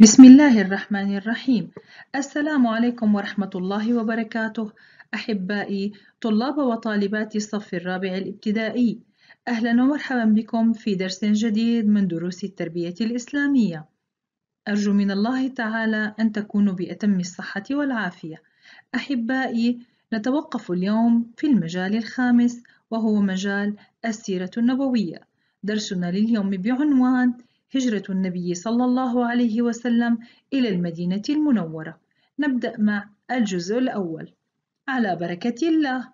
بسم الله الرحمن الرحيم السلام عليكم ورحمة الله وبركاته أحبائي طلاب وطالبات الصف الرابع الابتدائي أهلا ومرحبا بكم في درس جديد من دروس التربية الإسلامية أرجو من الله تعالى أن تكونوا بأتم الصحة والعافية أحبائي نتوقف اليوم في المجال الخامس وهو مجال السيرة النبوية درسنا لليوم بعنوان هجرة النبي صلى الله عليه وسلم إلى المدينة المنورة نبدأ مع الجزء الأول على بركة الله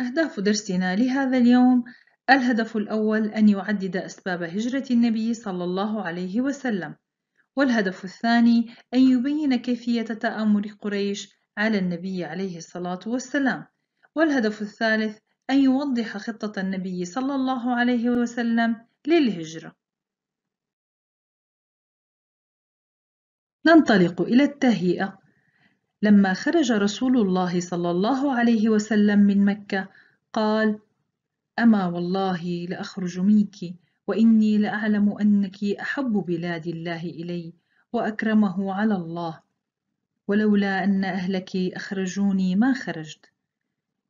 أهداف درسنا لهذا اليوم الهدف الأول أن يعدد أسباب هجرة النبي صلى الله عليه وسلم والهدف الثاني أن يبين كيفية تآمر قريش على النبي عليه الصلاة والسلام والهدف الثالث أن يوضح خطة النبي صلى الله عليه وسلم للهجرة. ننطلق إلى التهيئة. لما خرج رسول الله صلى الله عليه وسلم من مكة قال: أما والله لأخرج منك وإني لأعلم أنك أحب بلاد الله إلي وأكرمه على الله ولولا أن أهلك أخرجوني ما خرجت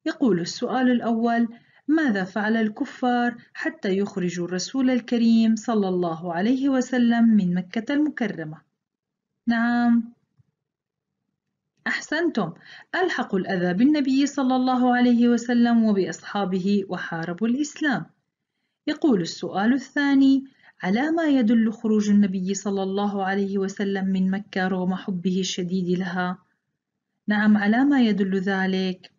يقول السؤال الأول ماذا فعل الكفار حتى يخرجوا الرسول الكريم صلى الله عليه وسلم من مكة المكرمة؟ نعم أحسنتم ألحقوا الأذى بالنبي صلى الله عليه وسلم وبأصحابه وحاربوا الإسلام يقول السؤال الثاني على ما يدل خروج النبي صلى الله عليه وسلم من مكة رغم حبه الشديد لها؟ نعم على ما يدل ذلك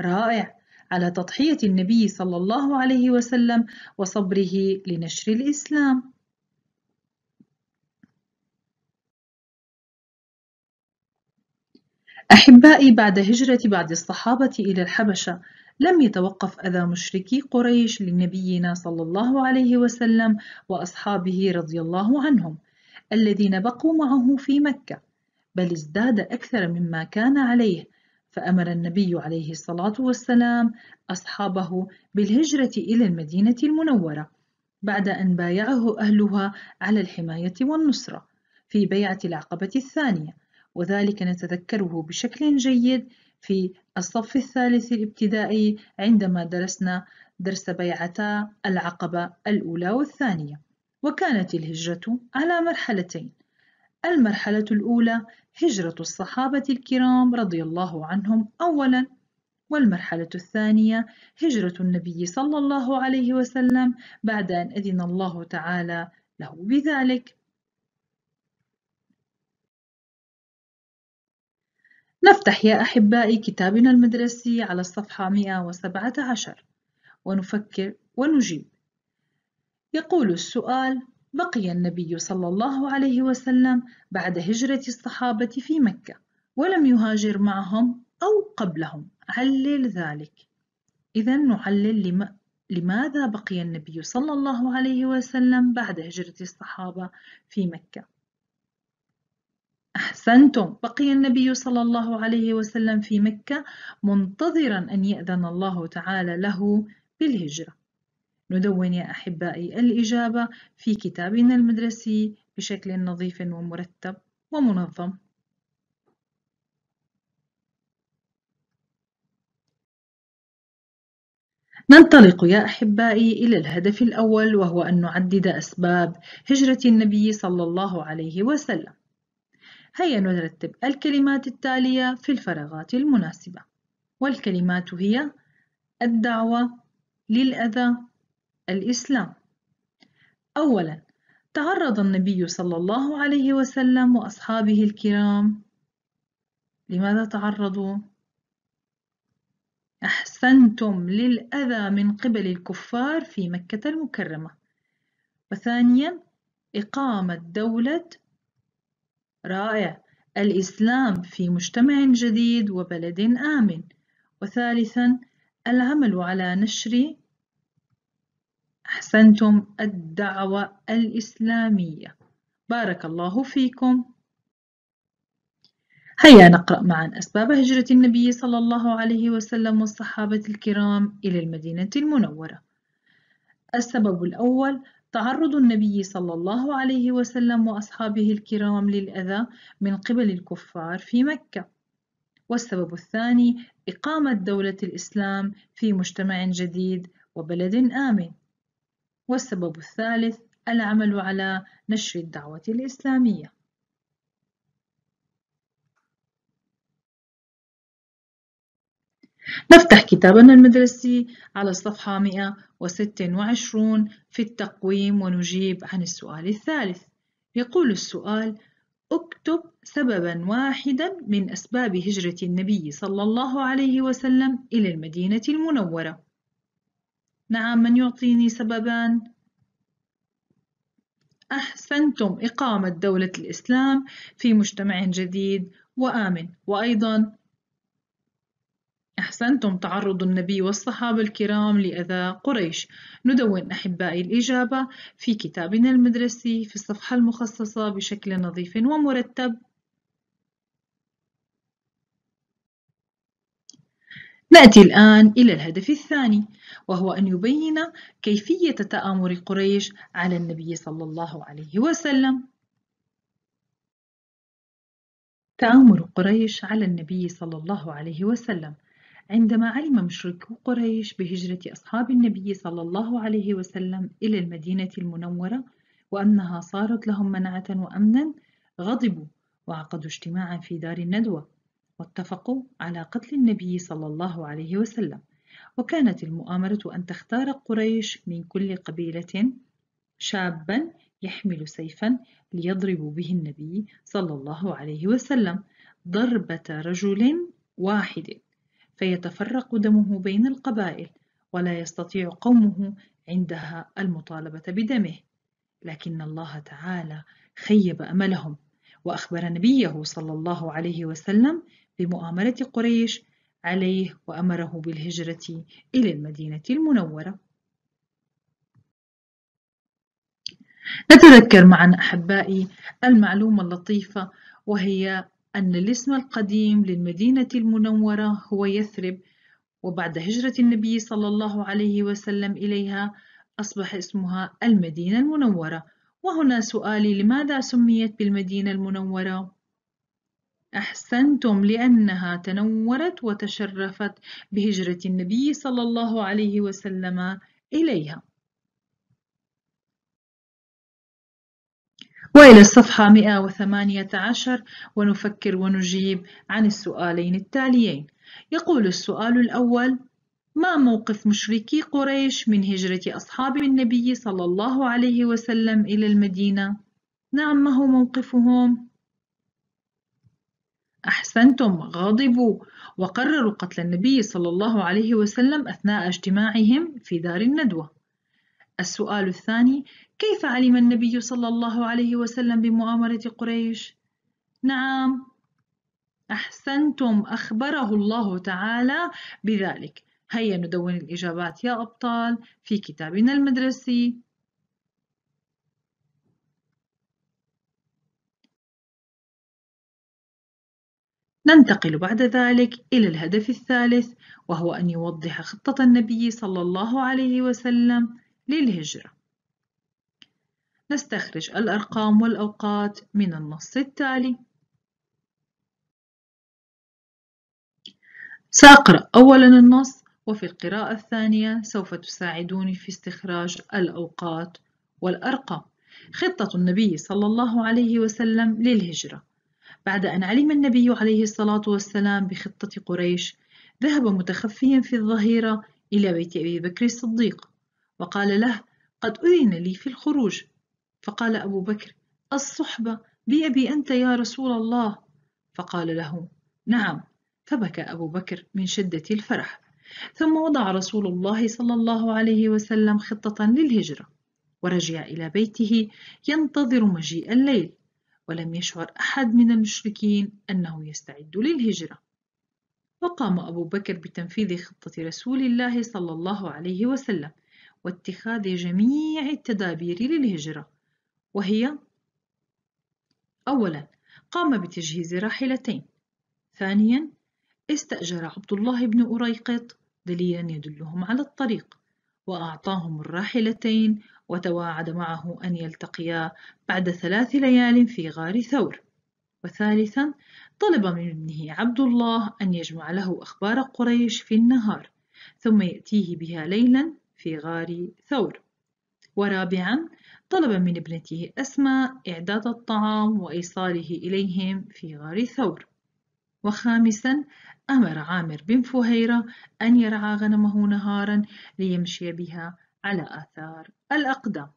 رائع على تضحية النبي صلى الله عليه وسلم وصبره لنشر الإسلام. أحبائي بعد هجرة بعض الصحابة إلى الحبشة لم يتوقف أذى مشركي قريش لنبينا صلى الله عليه وسلم وأصحابه رضي الله عنهم الذين بقوا معه في مكة بل ازداد أكثر مما كان عليه فأمر النبي عليه الصلاة والسلام أصحابه بالهجرة إلى المدينة المنورة بعد أن بايعه أهلها على الحماية والنصرة في بيعة العقبة الثانية وذلك نتذكره بشكل جيد في الصف الثالث الابتدائي عندما درسنا درس بيعتا العقبة الأولى والثانية وكانت الهجرة على مرحلتين المرحلة الأولى هجرة الصحابة الكرام رضي الله عنهم أولاً والمرحلة الثانية هجرة النبي صلى الله عليه وسلم بعد أن أذن الله تعالى له بذلك نفتح يا أحبائي كتابنا المدرسي على الصفحة 117 ونفكر ونجيب يقول السؤال بقي النبي صلى الله عليه وسلم بعد هجرة الصحابة في مكة ولم يهاجر معهم أو قبلهم علل ذلك إذا نعلل لم... لماذا بقي النبي صلى الله عليه وسلم بعد هجرة الصحابة في مكة أحسنتم بقي النبي صلى الله عليه وسلم في مكة منتظرا أن يأذن الله تعالى له بالهجرة ندون يا أحبائي الإجابة في كتابنا المدرسي بشكل نظيف ومرتب ومنظم ننطلق يا أحبائي إلى الهدف الأول وهو أن نعدد أسباب هجرة النبي صلى الله عليه وسلم هيا نرتب الكلمات التالية في الفراغات المناسبة والكلمات هي الدعوة للأذى الإسلام أولا تعرض النبي صلى الله عليه وسلم وأصحابه الكرام لماذا تعرضوا؟ أحسنتم للأذى من قبل الكفار في مكة المكرمة وثانيا إقامة دولة رائع الإسلام في مجتمع جديد وبلد آمن وثالثا العمل على نشر أحسنتم الدعوة الإسلامية بارك الله فيكم هيا نقرأ معا أسباب هجرة النبي صلى الله عليه وسلم والصحابة الكرام إلى المدينة المنورة السبب الأول تعرض النبي صلى الله عليه وسلم وأصحابه الكرام للأذى من قبل الكفار في مكة والسبب الثاني إقامة دولة الإسلام في مجتمع جديد وبلد آمن والسبب الثالث العمل على نشر الدعوة الإسلامية نفتح كتابنا المدرسي على الصفحة 126 في التقويم ونجيب عن السؤال الثالث يقول السؤال اكتب سببا واحدا من أسباب هجرة النبي صلى الله عليه وسلم إلى المدينة المنورة نعم من يعطيني سببا أحسنتم إقامة دولة الإسلام في مجتمع جديد وآمن وأيضا أحسنتم تعرض النبي والصحابة الكرام لأذى قريش ندون أحبائي الإجابة في كتابنا المدرسي في الصفحة المخصصة بشكل نظيف ومرتب نأتي الآن إلى الهدف الثاني وهو أن يبين كيفية تآمر قريش على النبي صلى الله عليه وسلم تآمر قريش على النبي صلى الله عليه وسلم عندما علم مشركو قريش بهجرة أصحاب النبي صلى الله عليه وسلم إلى المدينة المنورة وأنها صارت لهم منعة وأمنا غضبوا وعقدوا اجتماعا في دار الندوة واتفقوا على قتل النبي صلى الله عليه وسلم وكانت المؤامرة أن تختار قريش من كل قبيلة شابا يحمل سيفا ليضربوا به النبي صلى الله عليه وسلم ضربة رجل واحد فيتفرق دمه بين القبائل ولا يستطيع قومه عندها المطالبة بدمه لكن الله تعالى خيب أملهم وأخبر نبيه صلى الله عليه وسلم لمؤامرة قريش عليه وأمره بالهجرة إلى المدينة المنورة نتذكر معا أحبائي المعلومة اللطيفة وهي أن الاسم القديم للمدينة المنورة هو يثرب وبعد هجرة النبي صلى الله عليه وسلم إليها أصبح اسمها المدينة المنورة وهنا سؤالي لماذا سميت بالمدينة المنورة؟ أحسنتم لأنها تنورت وتشرفت بهجرة النبي صلى الله عليه وسلم إليها وإلى الصفحة 118 ونفكر ونجيب عن السؤالين التاليين يقول السؤال الأول ما موقف مشركي قريش من هجرة أصحاب النبي صلى الله عليه وسلم إلى المدينة؟ نعم ما هو موقفهم؟ أحسنتم غضبوا وقرروا قتل النبي صلى الله عليه وسلم أثناء اجتماعهم في دار الندوة السؤال الثاني كيف علم النبي صلى الله عليه وسلم بمؤامرة قريش؟ نعم أحسنتم أخبره الله تعالى بذلك هيا ندون الإجابات يا أبطال في كتابنا المدرسي ننتقل بعد ذلك إلى الهدف الثالث وهو أن يوضح خطة النبي صلى الله عليه وسلم للهجرة نستخرج الأرقام والأوقات من النص التالي سأقرأ أولا النص وفي القراءة الثانية سوف تساعدوني في استخراج الأوقات والأرقام خطة النبي صلى الله عليه وسلم للهجرة بعد أن علم النبي عليه الصلاة والسلام بخطة قريش ذهب متخفيا في الظهيرة إلى بيت أبي بكر الصديق وقال له قد أذن لي في الخروج فقال أبو بكر الصحبة بأبي أنت يا رسول الله فقال له نعم فبكى أبو بكر من شدة الفرح ثم وضع رسول الله صلى الله عليه وسلم خطة للهجرة ورجع إلى بيته ينتظر مجيء الليل ولم يشعر أحد من المشركين أنه يستعد للهجرة وقام أبو بكر بتنفيذ خطة رسول الله صلى الله عليه وسلم واتخاذ جميع التدابير للهجرة وهي أولا قام بتجهيز راحلتين ثانيا استأجر عبد الله بن أريقط دليلا يدلهم على الطريق وأعطاهم الراحلتين وتواعد معه أن يلتقيا بعد ثلاث ليال في غار ثور وثالثا طلب من ابنه عبد الله أن يجمع له أخبار قريش في النهار ثم يأتيه بها ليلا في غار ثور ورابعا طلب من ابنته أسماء إعداد الطعام وإيصاله إليهم في غار ثور وخامسا أمر عامر بن فهيرة أن يرعى غنمه نهارا ليمشي بها على آثار الأقدام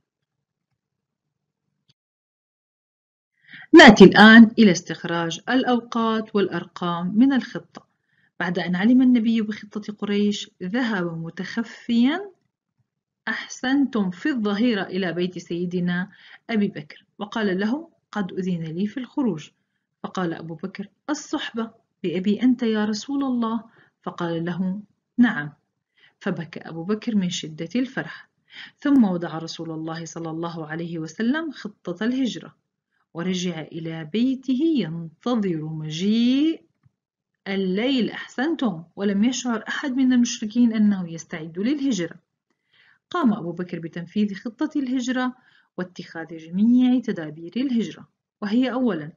نأتي الآن إلى استخراج الأوقات والأرقام من الخطة بعد أن علم النبي بخطة قريش ذهب متخفيا أحسنتم في الظهيرة إلى بيت سيدنا أبي بكر وقال له قد أذن لي في الخروج فقال أبو بكر الصحبة بأبي أنت يا رسول الله فقال له نعم فبكى أبو بكر من شدة الفرح ثم وضع رسول الله صلى الله عليه وسلم خطة الهجرة ورجع إلى بيته ينتظر مجيء الليل أحسنتم ولم يشعر أحد من المشركين أنه يستعد للهجرة قام أبو بكر بتنفيذ خطة الهجرة واتخاذ جميع تدابير الهجرة وهي أولا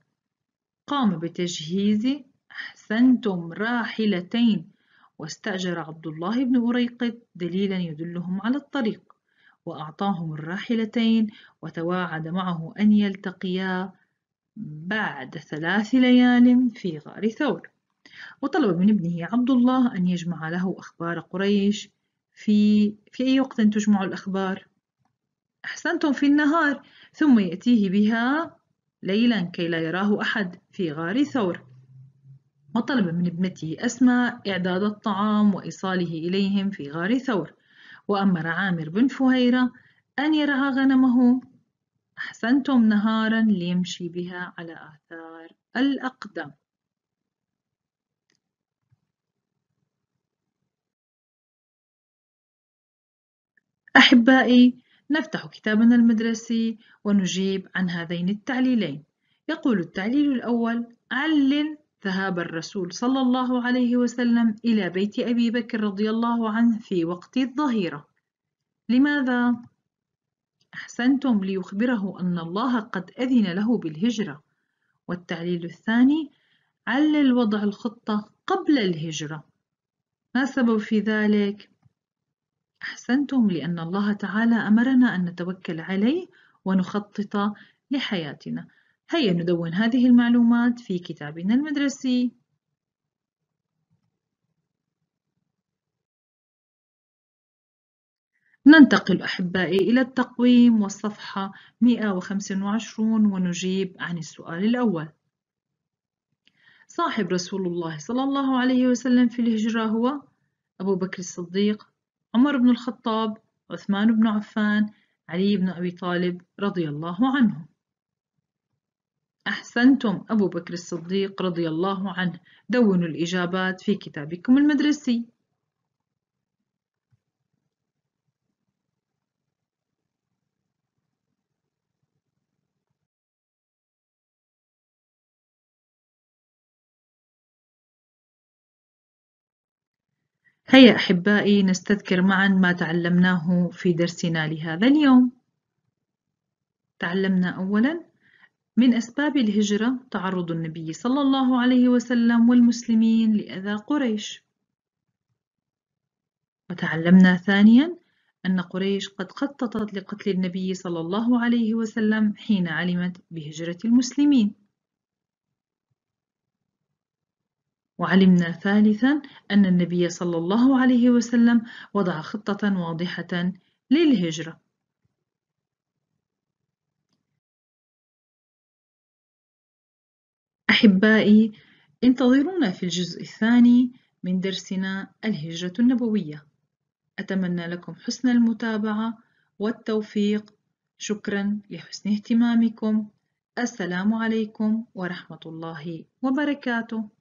قام بتجهيز أحسنتم راحلتين واستأجر عبد الله بن بريقد دليلا يدلهم على الطريق وأعطاهم الراحلتين وتواعد معه أن يلتقيا بعد ثلاث ليال في غار ثور وطلب من ابنه عبد الله أن يجمع له أخبار قريش في, في أي وقت تجمع الأخبار أحسنتم في النهار ثم يأتيه بها ليلا كي لا يراه أحد في غار ثور وطلب من ابنته أسماء إعداد الطعام وإيصاله إليهم في غار ثور وأمر عامر بن فهيرة أن يرعى غنمه أحسنتم نهارا ليمشي بها على آثار الأقدم أحبائي نفتح كتابنا المدرسي ونجيب عن هذين التعليلين يقول التعليل الأول علل ذهب الرسول صلى الله عليه وسلم إلى بيت أبي بكر رضي الله عنه في وقت الظهيرة لماذا؟ أحسنتم ليخبره أن الله قد أذن له بالهجرة والتعليل الثاني علل وضع الخطة قبل الهجرة ما السبب في ذلك؟ أحسنتم لأن الله تعالى أمرنا أن نتوكل عليه ونخطط لحياتنا هيا ندون هذه المعلومات في كتابنا المدرسي ننتقل أحبائي إلى التقويم والصفحة 125 ونجيب عن السؤال الأول صاحب رسول الله صلى الله عليه وسلم في الهجرة هو أبو بكر الصديق عمر بن الخطاب عثمان بن عفان علي بن أبي طالب رضي الله عنهم أحسنتم أبو بكر الصديق رضي الله عنه دونوا الإجابات في كتابكم المدرسي هيا أحبائي نستذكر معا ما تعلمناه في درسنا لهذا اليوم تعلمنا أولا من أسباب الهجرة تعرض النبي صلى الله عليه وسلم والمسلمين لأذى قريش وتعلمنا ثانيا أن قريش قد خططت لقتل النبي صلى الله عليه وسلم حين علمت بهجرة المسلمين وعلمنا ثالثا أن النبي صلى الله عليه وسلم وضع خطة واضحة للهجرة أحبائي انتظرونا في الجزء الثاني من درسنا الهجرة النبوية أتمنى لكم حسن المتابعة والتوفيق شكرا لحسن اهتمامكم السلام عليكم ورحمة الله وبركاته